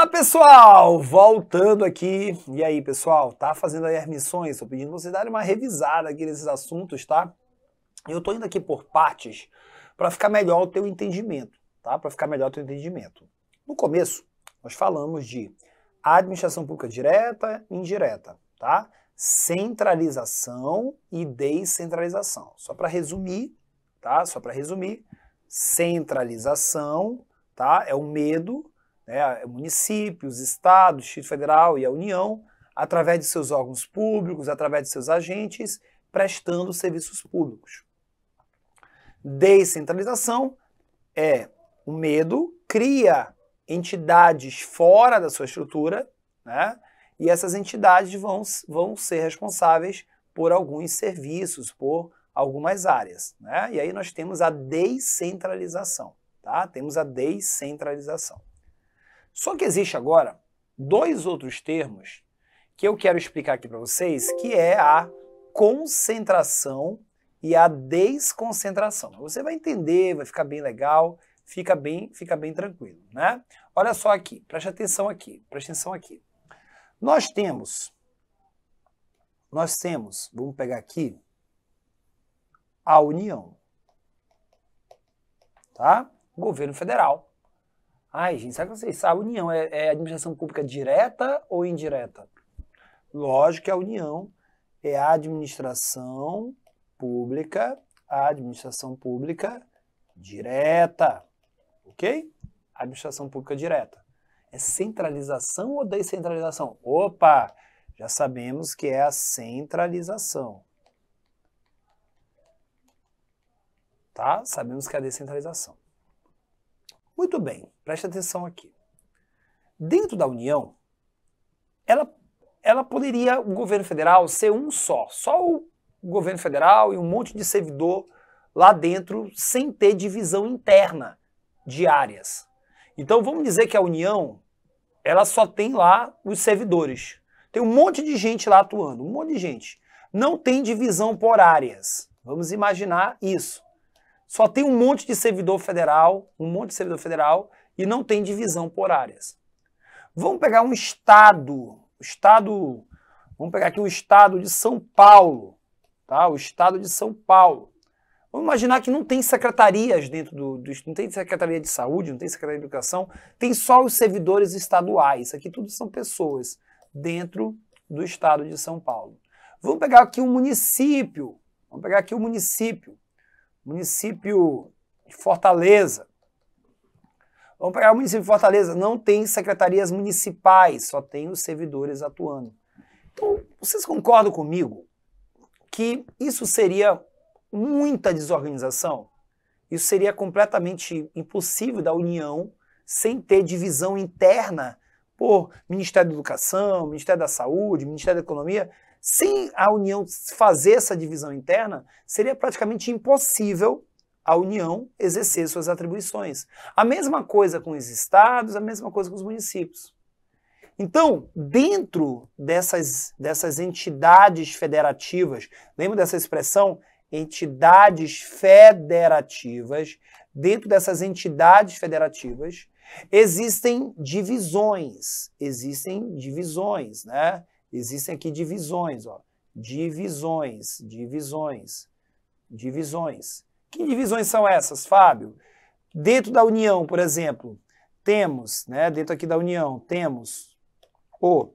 Olá pessoal, voltando aqui. E aí pessoal, tá fazendo aí as missões? Estou pedindo vocês darem uma revisada aqui nesses assuntos, tá? Eu tô indo aqui por partes para ficar melhor o teu entendimento, tá? Para ficar melhor o teu entendimento. No começo, nós falamos de administração pública direta e indireta, tá? Centralização e descentralização. Só para resumir, tá? Só para resumir, centralização, tá? É o medo né, é municípios, estados, Distrito Federal e a União, através de seus órgãos públicos, através de seus agentes, prestando serviços públicos. Descentralização é o medo, cria entidades fora da sua estrutura, né? E essas entidades vão, vão ser responsáveis por alguns serviços, por algumas áreas, né? E aí nós temos a descentralização, tá? Temos a descentralização. Só que existe agora dois outros termos que eu quero explicar aqui para vocês, que é a concentração e a desconcentração. Você vai entender, vai ficar bem legal, fica bem, fica bem tranquilo, né? Olha só aqui, preste atenção aqui, preste atenção aqui. Nós temos nós temos, vamos pegar aqui a União. Tá? O governo federal Ai, gente, sabe o que vocês sabem? A União é, é, administração pública direta ou indireta? Lógico que a União é a administração pública, a administração pública direta, ok? administração pública direta. É centralização ou descentralização? Opa, já sabemos que é a centralização. Tá? Sabemos que é a descentralização. Muito bem, preste atenção aqui. Dentro da União, ela, ela poderia, o governo federal, ser um só. Só o governo federal e um monte de servidor lá dentro, sem ter divisão interna de áreas. Então vamos dizer que a União, ela só tem lá os servidores. Tem um monte de gente lá atuando, um monte de gente. Não tem divisão por áreas. Vamos imaginar isso. Só tem um monte de servidor federal, um monte de servidor federal, e não tem divisão por áreas. Vamos pegar um estado, estado, vamos pegar aqui o estado de São Paulo, tá? O estado de São Paulo. Vamos imaginar que não tem secretarias dentro do, do não tem secretaria de saúde, não tem secretaria de educação, tem só os servidores estaduais. Aqui tudo são pessoas dentro do estado de São Paulo. Vamos pegar aqui um município, vamos pegar aqui o um município município de Fortaleza. Vamos pegar o município de Fortaleza, não tem secretarias municipais, só tem os servidores atuando. Então, vocês concordam comigo que isso seria muita desorganização? Isso seria completamente impossível da União sem ter divisão interna por Ministério da Educação, Ministério da Saúde, Ministério da Economia. Sem a União fazer essa divisão interna, seria praticamente impossível a União exercer suas atribuições. A mesma coisa com os estados, a mesma coisa com os municípios. Então, dentro dessas, dessas entidades federativas, lembra dessa expressão? Entidades federativas. Dentro dessas entidades federativas, existem divisões. Existem divisões, né? Existem aqui divisões, ó. Divisões, divisões, divisões. Que divisões são essas, Fábio? Dentro da União, por exemplo, temos, né, dentro aqui da União, temos o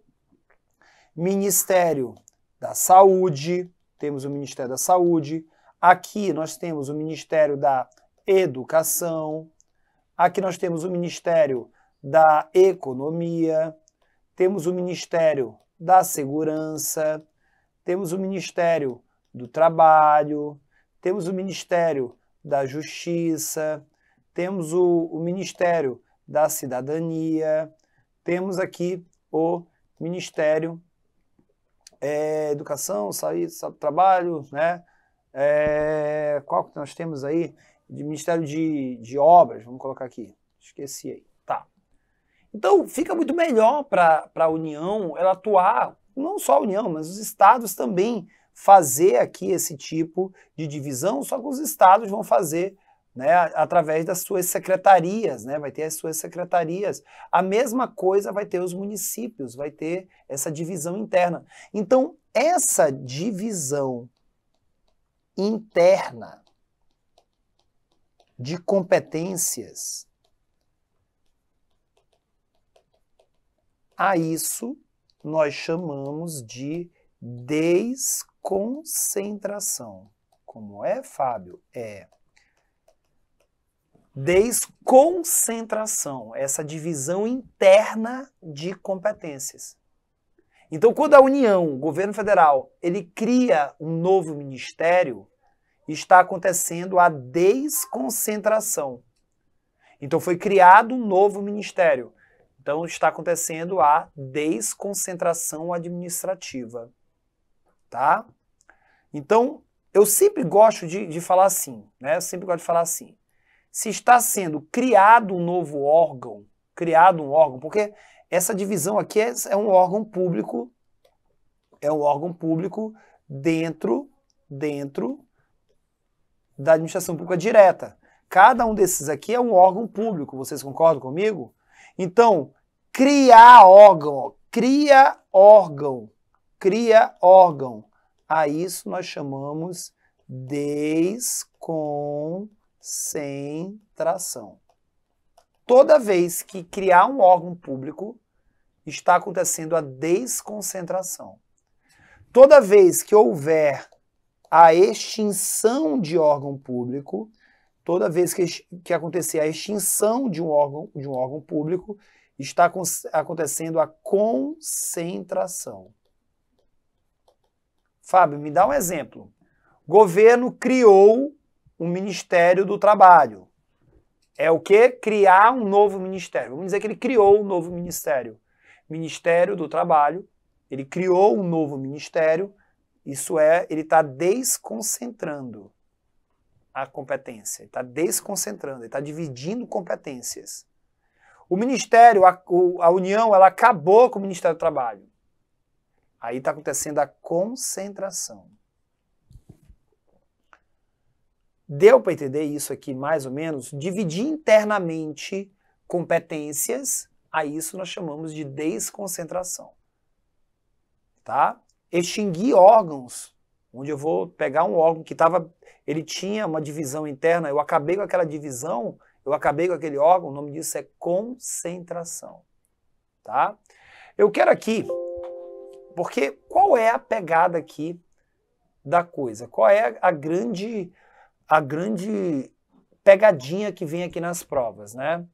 Ministério da Saúde, temos o Ministério da Saúde, aqui nós temos o Ministério da Educação, aqui nós temos o Ministério da Economia, temos o Ministério da segurança, temos o Ministério do Trabalho, temos o Ministério da Justiça, temos o, o Ministério da Cidadania, temos aqui o Ministério é, Educação, Saúde, Trabalho, né? É, qual que nós temos aí? De Ministério de, de Obras, vamos colocar aqui, esqueci aí. Então, fica muito melhor para a União ela atuar, não só a União, mas os estados também fazer aqui esse tipo de divisão, só que os estados vão fazer né, através das suas secretarias, né, vai ter as suas secretarias. A mesma coisa vai ter os municípios, vai ter essa divisão interna. Então, essa divisão interna de competências A isso nós chamamos de desconcentração. Como é, Fábio? É desconcentração, essa divisão interna de competências. Então, quando a União, o governo federal, ele cria um novo ministério, está acontecendo a desconcentração. Então, foi criado um novo ministério. Então, está acontecendo a desconcentração administrativa. Tá? Então, eu sempre gosto de, de falar assim, né? Eu sempre gosto de falar assim. Se está sendo criado um novo órgão, criado um órgão, porque essa divisão aqui é, é um órgão público, é um órgão público dentro, dentro da administração pública direta. Cada um desses aqui é um órgão público, vocês concordam comigo? Então, criar órgão, cria órgão, cria órgão. A isso nós chamamos desconcentração. Toda vez que criar um órgão público, está acontecendo a desconcentração. Toda vez que houver a extinção de órgão público, toda vez que, que acontecer a extinção de um órgão, de um órgão público, está acontecendo a concentração. Fábio, me dá um exemplo. Governo criou um Ministério do Trabalho. É o que? Criar um novo ministério. Vamos dizer que ele criou um novo ministério. Ministério do Trabalho. Ele criou um novo ministério. Isso é, ele está desconcentrando a competência. Ele está desconcentrando, ele está dividindo competências. O Ministério, a, a União, ela acabou com o Ministério do Trabalho. Aí está acontecendo a concentração. Deu para entender isso aqui, mais ou menos? Dividir internamente competências, a isso nós chamamos de desconcentração. Tá? Extinguir órgãos, onde eu vou pegar um órgão que estava. Ele tinha uma divisão interna, eu acabei com aquela divisão eu acabei com aquele órgão, o nome disso é concentração. Tá? Eu quero aqui, porque qual é a pegada aqui da coisa? Qual é a grande a grande pegadinha que vem aqui nas provas, né?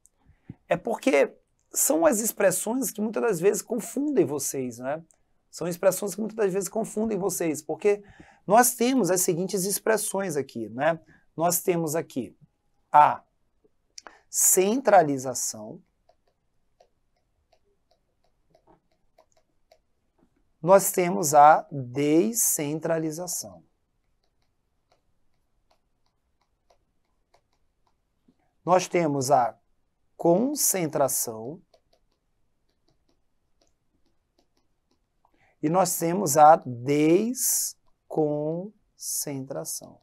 É porque são as expressões que muitas das vezes confundem vocês, né? São expressões que muitas das vezes confundem vocês, porque nós temos as seguintes expressões aqui, né? Nós temos aqui a centralização. Nós temos a descentralização. Nós temos a concentração e nós temos a desconcentração.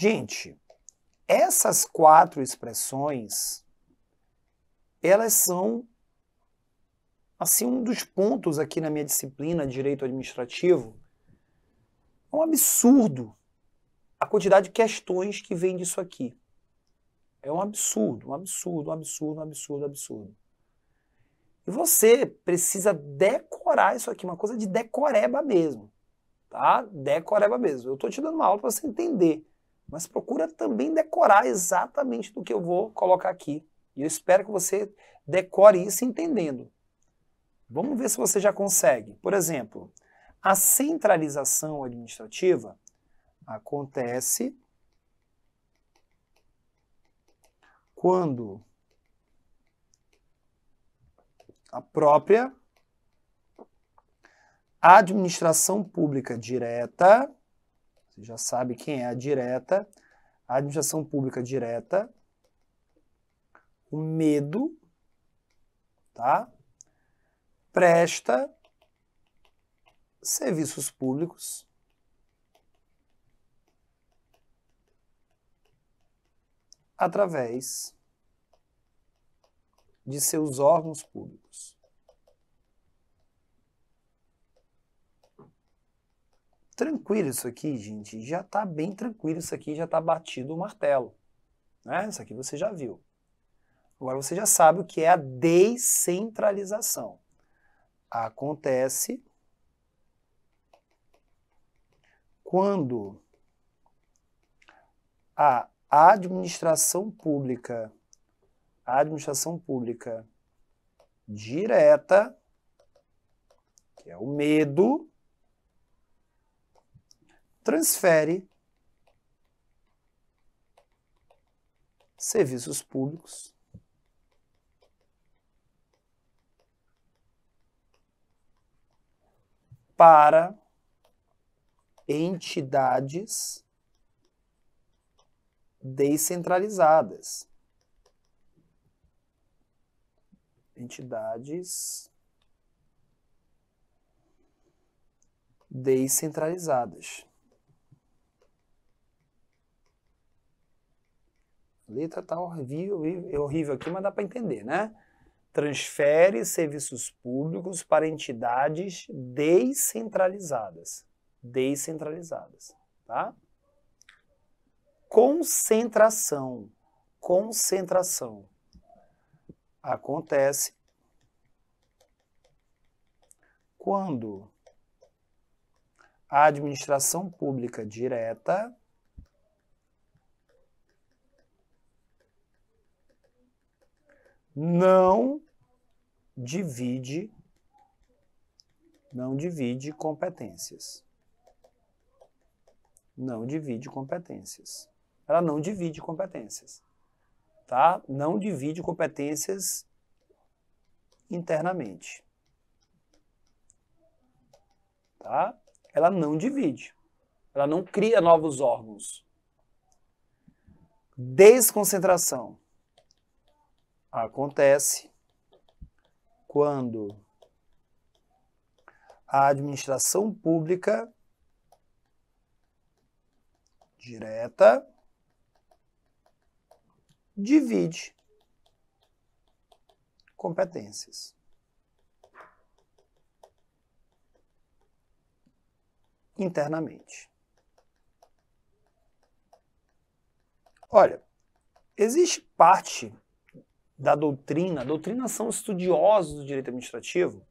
Gente, essas quatro expressões, elas são assim um dos pontos aqui na minha disciplina de direito administrativo. É um absurdo a quantidade de questões que vem disso aqui. É um absurdo, um absurdo, um absurdo, um absurdo, um absurdo. E você precisa decorar isso aqui, uma coisa de decoreba mesmo. Tá? Decoreba mesmo. Eu estou te dando uma aula para você entender mas procura também decorar exatamente do que eu vou colocar aqui. E eu espero que você decore isso entendendo. Vamos ver se você já consegue. Por exemplo, a centralização administrativa acontece quando a própria administração pública direta você já sabe quem é a direta, a administração pública direta, o medo, tá? Presta serviços públicos. Através de seus órgãos públicos. tranquilo isso aqui, gente, já está bem tranquilo isso aqui, já está batido o martelo. Né? Isso aqui você já viu. Agora você já sabe o que é a descentralização. Acontece quando a administração pública, a administração pública direta, que é o medo, transfere serviços públicos para entidades descentralizadas. Entidades descentralizadas. A letra tá horrível, horrível é aqui, mas dá para entender, né? Transfere serviços públicos para entidades descentralizadas. Descentralizadas, tá? Concentração. Concentração. Acontece quando a administração pública direta não divide não divide competências. Não divide competências. Ela não divide competências. Tá? Não divide competências internamente. Tá? Ela não divide. Ela não cria novos órgãos. Desconcentração acontece quando a administração pública direta divide competências. internamente. Olha, existe parte da doutrina, doutrina são estudiosos do direito administrativo,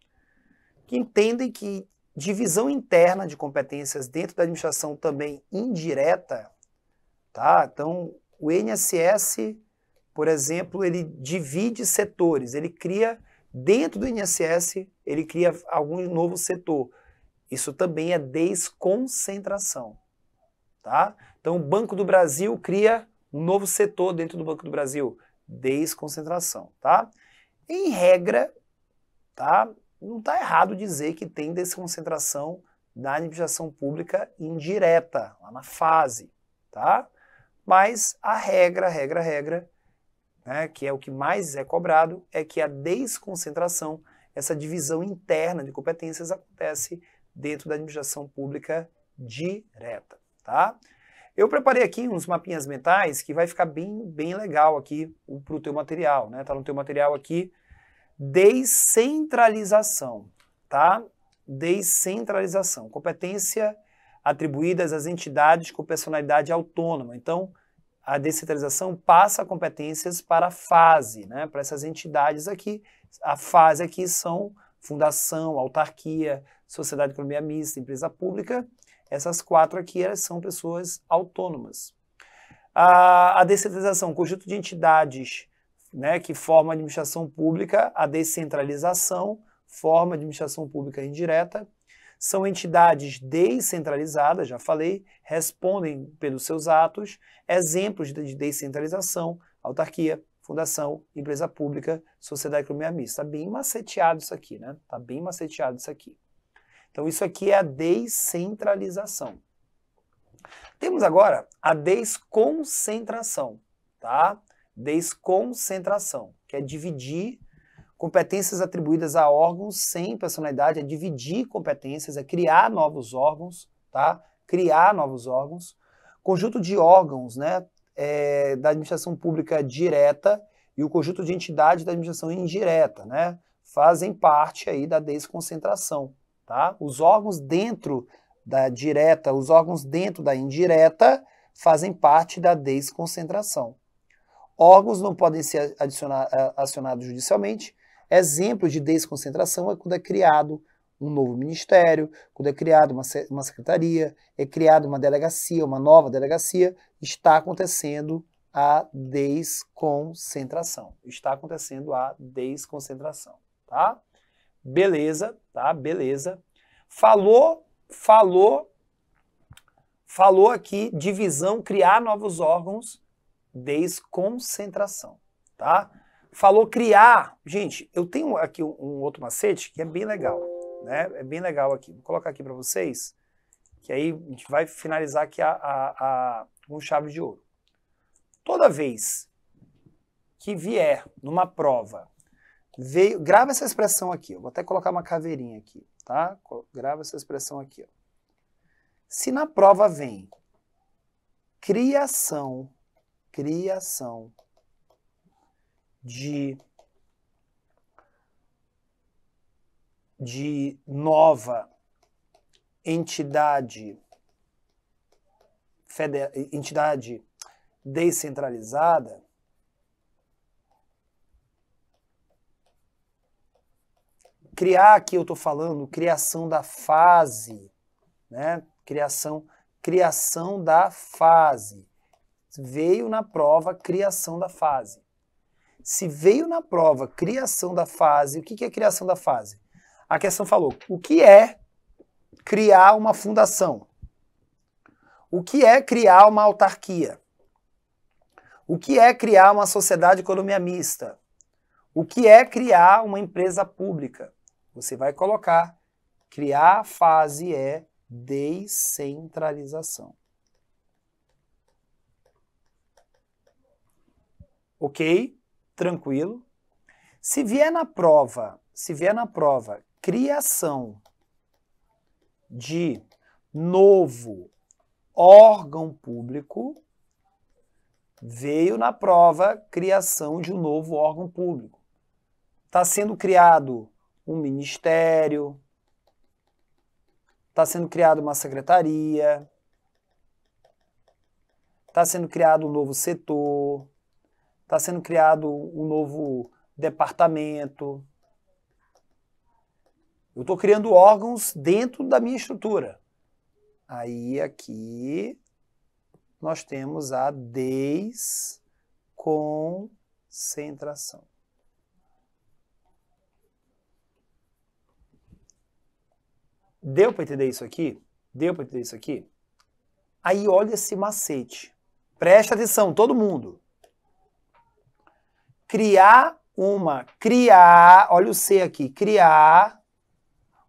que entendem que divisão interna de competências dentro da administração também indireta, tá? Então, o INSS, por exemplo, ele divide setores, ele cria dentro do INSS, ele cria algum novo setor. Isso também é desconcentração, tá? Então, o Banco do Brasil cria um novo setor dentro do Banco do Brasil desconcentração, tá? Em regra, tá? Não está errado dizer que tem desconcentração na administração pública indireta, lá na fase, tá? Mas a regra, regra, regra, né, que é o que mais é cobrado, é que a desconcentração, essa divisão interna de competências acontece dentro da administração pública direta, tá? Eu preparei aqui uns mapinhas mentais que vai ficar bem, bem legal aqui para o teu material, né? Tá no teu material aqui, descentralização, tá? Descentralização, competência atribuídas às entidades com personalidade autônoma. Então, a descentralização passa competências para a fase, né? Para essas entidades aqui, a fase aqui são fundação, autarquia, sociedade de economia mista, empresa pública essas quatro aqui elas são pessoas autônomas. A, a descentralização, conjunto de entidades né, que forma a administração pública, a descentralização forma a administração pública indireta, são entidades descentralizadas, já falei, respondem pelos seus atos, exemplos de descentralização, autarquia, fundação, empresa pública, sociedade economia mista. Está bem maceteado isso aqui, né? Está bem maceteado isso aqui. Então, isso aqui é a descentralização. Temos agora a desconcentração, tá? Desconcentração, que é dividir competências atribuídas a órgãos sem personalidade, é dividir competências, é criar novos órgãos, tá? Criar novos órgãos. Conjunto de órgãos, né? É, da administração pública direta e o conjunto de entidades da administração indireta, né? Fazem parte aí da desconcentração. Tá? Os órgãos dentro da direta, os órgãos dentro da indireta fazem parte da desconcentração. Órgãos não podem ser acionados judicialmente. Exemplo de desconcentração é quando é criado um novo ministério, quando é criada uma, uma secretaria, é criada uma delegacia, uma nova delegacia, está acontecendo a desconcentração. Está acontecendo a desconcentração, tá? beleza, tá? Beleza. Falou, falou, falou aqui divisão, criar novos órgãos, desconcentração, tá? Falou criar, gente, eu tenho aqui um, um outro macete que é bem legal, né? É bem legal aqui. Vou colocar aqui para vocês, que aí a gente vai finalizar aqui a, a, a, com chave de ouro. Toda vez que vier numa prova Veio, grava essa expressão aqui, eu vou até colocar uma caveirinha aqui, tá? Grava essa expressão aqui. Ó. Se na prova vem criação, criação de de nova entidade entidade descentralizada, Criar, que eu estou falando, criação da fase, né? Criação, criação da fase. Veio na prova criação da fase. Se veio na prova criação da fase, o que, que é criação da fase? A questão falou, o que é criar uma fundação? O que é criar uma autarquia? O que é criar uma sociedade economia mista? O que é criar uma empresa pública? Você vai colocar, criar a fase é descentralização. Ok? Tranquilo. Se vier na prova, se vier na prova, criação de novo órgão público, veio na prova criação de um novo órgão público. Está sendo criado um ministério, está sendo criada uma secretaria, está sendo criado um novo setor, está sendo criado um novo departamento. Eu estou criando órgãos dentro da minha estrutura. Aí aqui nós temos a desconcentração. Deu para entender isso aqui? Deu para entender isso aqui? Aí olha esse macete. Presta atenção, todo mundo. Criar uma, criar, olha o C aqui, criar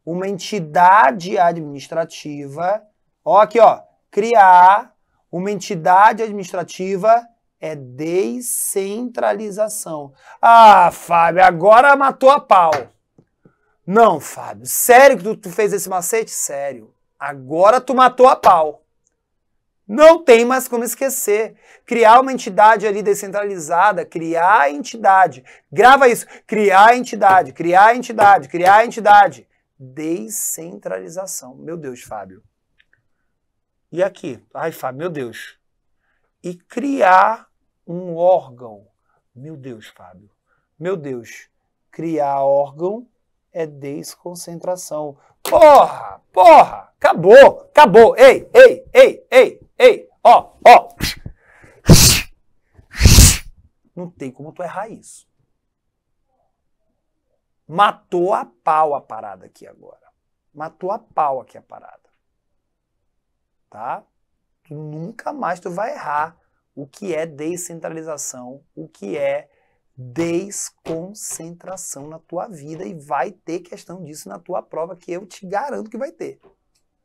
uma entidade administrativa. Ó aqui, ó, criar uma entidade administrativa é descentralização. Ah, Fábio, agora matou a pau. Não, Fábio, sério que tu, tu fez esse macete? Sério. Agora tu matou a pau. Não tem mais como esquecer. Criar uma entidade ali descentralizada, criar a entidade. Grava isso. Criar a entidade, criar a entidade, criar a entidade. Descentralização. Meu Deus, Fábio. E aqui? Ai, Fábio, meu Deus. E criar um órgão. Meu Deus, Fábio. Meu Deus. Criar órgão é desconcentração. Porra! Porra! Acabou! Acabou! Ei, ei, ei, ei, ei! Ó, ó! Não tem como tu errar isso. Matou a pau a parada aqui agora. Matou a pau aqui a parada. Tá? Tu nunca mais tu vai errar o que é descentralização, o que é desconcentração na tua vida e vai ter questão disso na tua prova, que eu te garanto que vai ter,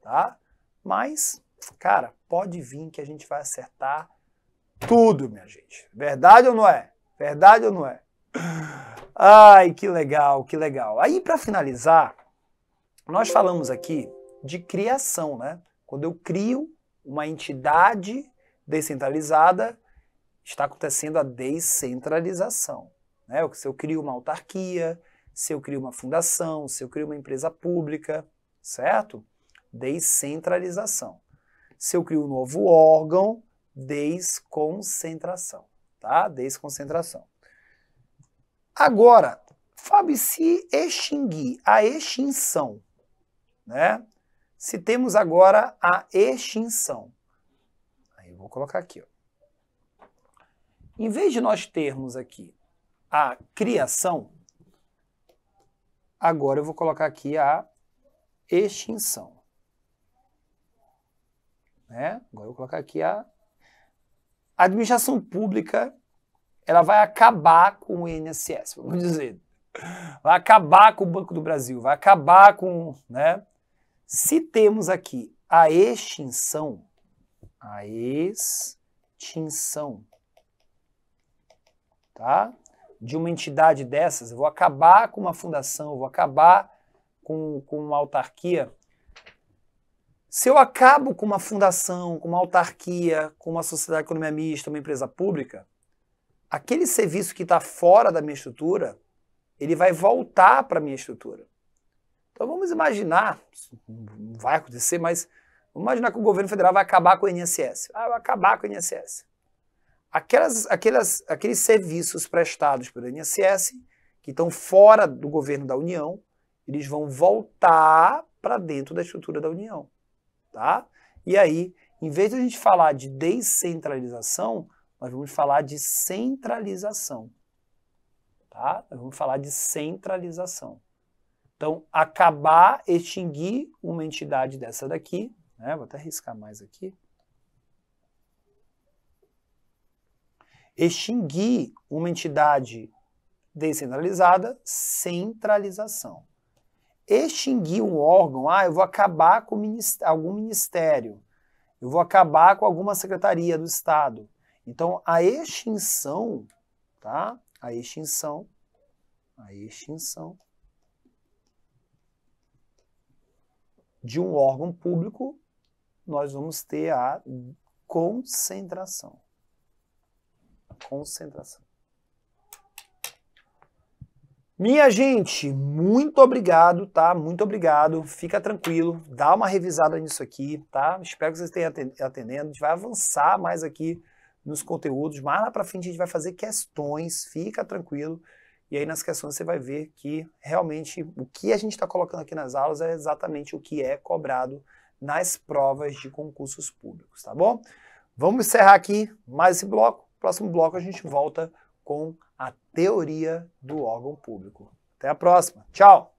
tá? Mas, cara, pode vir que a gente vai acertar tudo, minha gente. Verdade ou não é? Verdade ou não é? Ai, que legal, que legal. Aí, para finalizar, nós falamos aqui de criação, né? Quando eu crio uma entidade descentralizada está acontecendo a descentralização. Né? Se eu crio uma autarquia, se eu crio uma fundação, se eu crio uma empresa pública, certo? Descentralização. Se eu crio um novo órgão, desconcentração, tá? Desconcentração. Agora, Fábio, se extinguir a extinção, né? Se temos agora a extinção, aí eu vou colocar aqui, ó. Em vez de nós termos aqui a criação, agora eu vou colocar aqui a extinção. Né? Agora eu vou colocar aqui a... a administração pública, ela vai acabar com o INSS, vamos dizer. Vai acabar com o Banco do Brasil, vai acabar com, né? Se temos aqui a extinção, a extinção tá? de uma entidade dessas, eu vou acabar com uma fundação, eu vou acabar com, com uma autarquia. Se eu acabo com uma fundação, com uma autarquia, com uma sociedade de economia mista, uma empresa pública, aquele serviço que está fora da minha estrutura, ele vai voltar para a minha estrutura. Então vamos imaginar, não vai acontecer, mas vamos imaginar que o governo federal vai acabar com o INSS. Ah, vai acabar com o INSS aquelas, aquelas, aqueles serviços prestados pelo INSS, que estão fora do governo da União, eles vão voltar para dentro da estrutura da União. Tá? E aí, em vez de a gente falar de descentralização, nós vamos falar de centralização. Tá? Nós vamos falar de centralização. Então, acabar, extinguir uma entidade dessa daqui, né? vou até riscar mais aqui, extinguir uma entidade descentralizada, centralização. Extinguir um órgão, ah, eu vou acabar com ministério, algum ministério, eu vou acabar com alguma secretaria do Estado. Então, a extinção, tá? A extinção, a extinção de um órgão público, nós vamos ter a concentração. Concentração. Minha gente, muito obrigado, tá? Muito obrigado. Fica tranquilo, dá uma revisada nisso aqui, tá? Espero que vocês estejam atendendo. A gente vai avançar mais aqui nos conteúdos. Mais lá para frente a gente vai fazer questões, fica tranquilo. E aí nas questões você vai ver que realmente o que a gente está colocando aqui nas aulas é exatamente o que é cobrado nas provas de concursos públicos, tá bom? Vamos encerrar aqui mais esse bloco. Próximo bloco a gente volta com a teoria do órgão público. Até a próxima. Tchau!